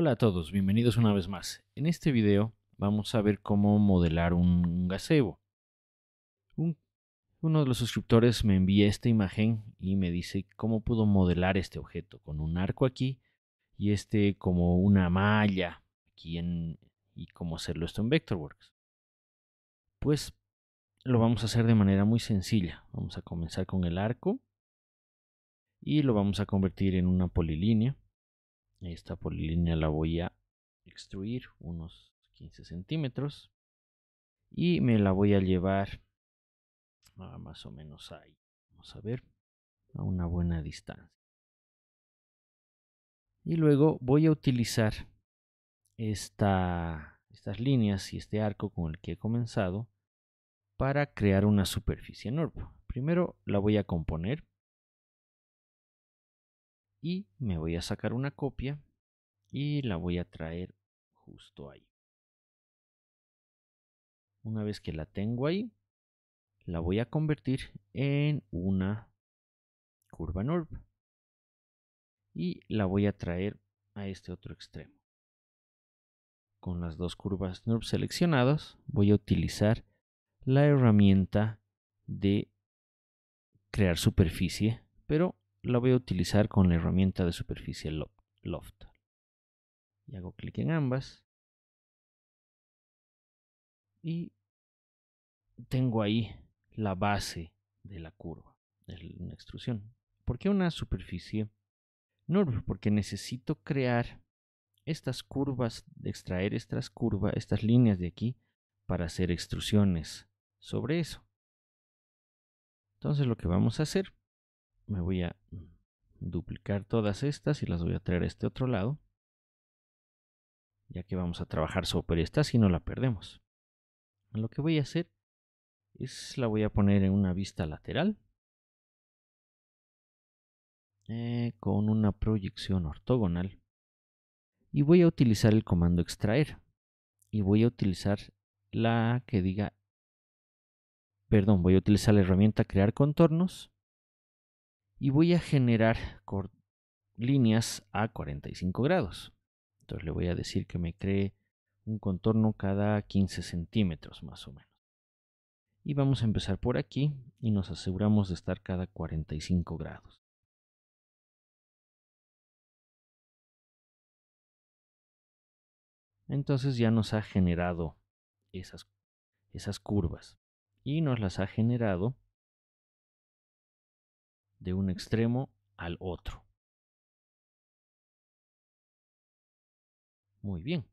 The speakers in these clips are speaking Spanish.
Hola a todos, bienvenidos una vez más. En este video vamos a ver cómo modelar un gazebo. uno de los suscriptores me envía esta imagen y me dice cómo puedo modelar este objeto con un arco aquí y este como una malla y cómo hacerlo esto en Vectorworks. Pues lo vamos a hacer de manera muy sencilla. Vamos a comenzar con el arco y lo vamos a convertir en una polilínea. Esta polilínea la voy a extruir unos 15 centímetros y me la voy a llevar más o menos ahí. Vamos a ver, a una buena distancia. Y luego voy a utilizar estas líneas y este arco con el que he comenzado para crear una superficie en Primero la voy a componer y me voy a sacar una copia y la voy a traer justo ahí. Una vez que la tengo ahí, la voy a convertir en una curva NURB y la voy a traer a este otro extremo. Con las dos curvas NURB seleccionadas, voy a utilizar la herramienta de crear superficie, pero lo voy a utilizar con la herramienta de superficie Loft. Y hago clic en ambas. Y tengo ahí la base de la curva, de una extrusión. ¿Por qué una superficie? No, porque necesito crear estas curvas, extraer estas curvas, estas líneas de aquí, para hacer extrusiones sobre eso. Entonces lo que vamos a hacer me voy a duplicar todas estas y las voy a traer a este otro lado. Ya que vamos a trabajar sobre esta si no la perdemos. Lo que voy a hacer es la voy a poner en una vista lateral. Eh, con una proyección ortogonal. Y voy a utilizar el comando extraer. Y voy a utilizar la que diga... Perdón, voy a utilizar la herramienta crear contornos y voy a generar líneas a 45 grados. Entonces le voy a decir que me cree un contorno cada 15 centímetros más o menos. Y vamos a empezar por aquí y nos aseguramos de estar cada 45 grados. Entonces ya nos ha generado esas, esas curvas y nos las ha generado de un extremo al otro. Muy bien.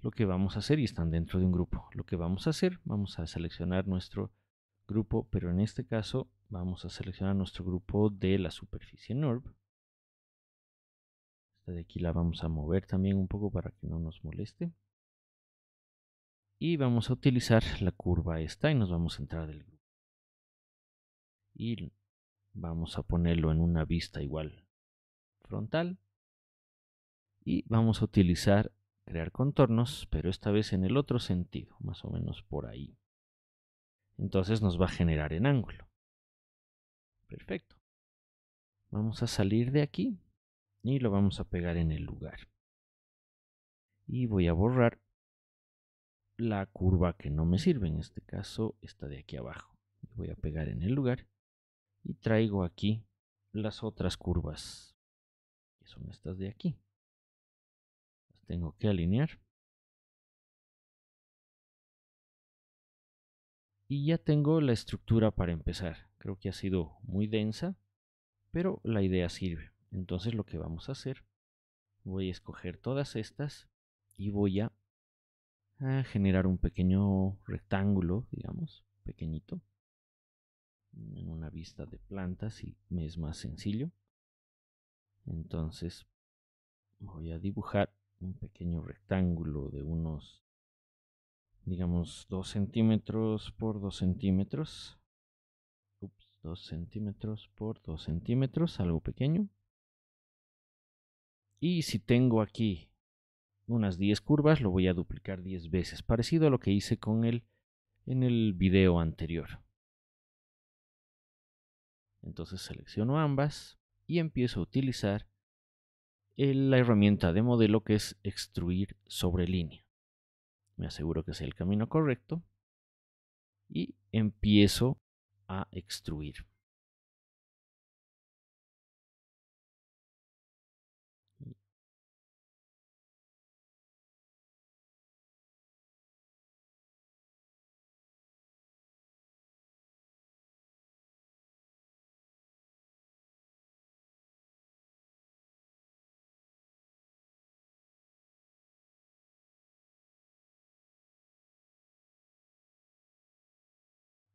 Lo que vamos a hacer, y están dentro de un grupo, lo que vamos a hacer, vamos a seleccionar nuestro grupo, pero en este caso vamos a seleccionar nuestro grupo de la superficie NURB. Esta de aquí la vamos a mover también un poco para que no nos moleste. Y vamos a utilizar la curva esta y nos vamos a entrar del grupo. Vamos a ponerlo en una vista igual frontal. Y vamos a utilizar crear contornos, pero esta vez en el otro sentido, más o menos por ahí. Entonces nos va a generar en ángulo. Perfecto. Vamos a salir de aquí y lo vamos a pegar en el lugar. Y voy a borrar la curva que no me sirve, en este caso esta de aquí abajo. Voy a pegar en el lugar y traigo aquí las otras curvas, que son estas de aquí. Las tengo que alinear. Y ya tengo la estructura para empezar. Creo que ha sido muy densa, pero la idea sirve. Entonces lo que vamos a hacer, voy a escoger todas estas y voy a, a generar un pequeño rectángulo, digamos, pequeñito en una vista de plantas y me es más sencillo. Entonces voy a dibujar un pequeño rectángulo de unos, digamos, 2 centímetros por 2 centímetros. 2 centímetros por 2 centímetros, algo pequeño. Y si tengo aquí unas 10 curvas, lo voy a duplicar 10 veces, parecido a lo que hice con él en el video anterior. Entonces selecciono ambas y empiezo a utilizar la herramienta de modelo que es extruir sobre línea. Me aseguro que sea el camino correcto y empiezo a extruir.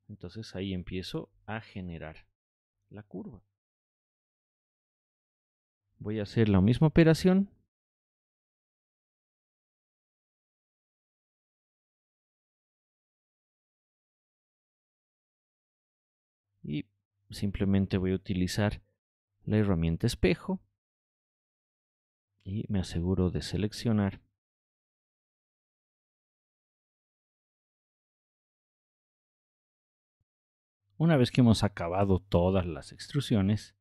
Entonces ahí empiezo a generar la curva. Voy a hacer la misma operación. Y simplemente voy a utilizar la herramienta espejo. Y me aseguro de seleccionar Una vez que hemos acabado todas las extrusiones,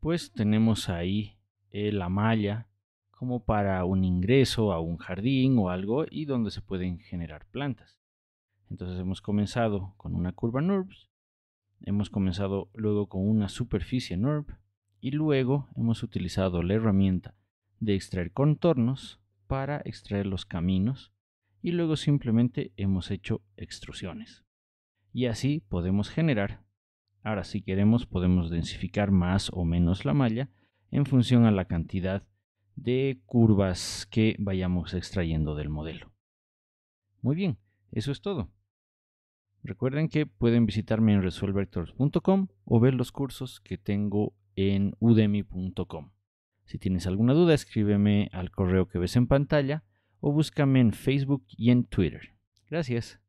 pues tenemos ahí la malla como para un ingreso a un jardín o algo y donde se pueden generar plantas. Entonces hemos comenzado con una curva NURBS, hemos comenzado luego con una superficie NURB y luego hemos utilizado la herramienta de extraer contornos para extraer los caminos y luego simplemente hemos hecho extrusiones y así podemos generar. Ahora si queremos podemos densificar más o menos la malla en función a la cantidad de curvas que vayamos extrayendo del modelo. Muy bien, eso es todo. Recuerden que pueden visitarme en resolvectors.com o ver los cursos que tengo en udemy.com. Si tienes alguna duda, escríbeme al correo que ves en pantalla o búscame en Facebook y en Twitter. Gracias.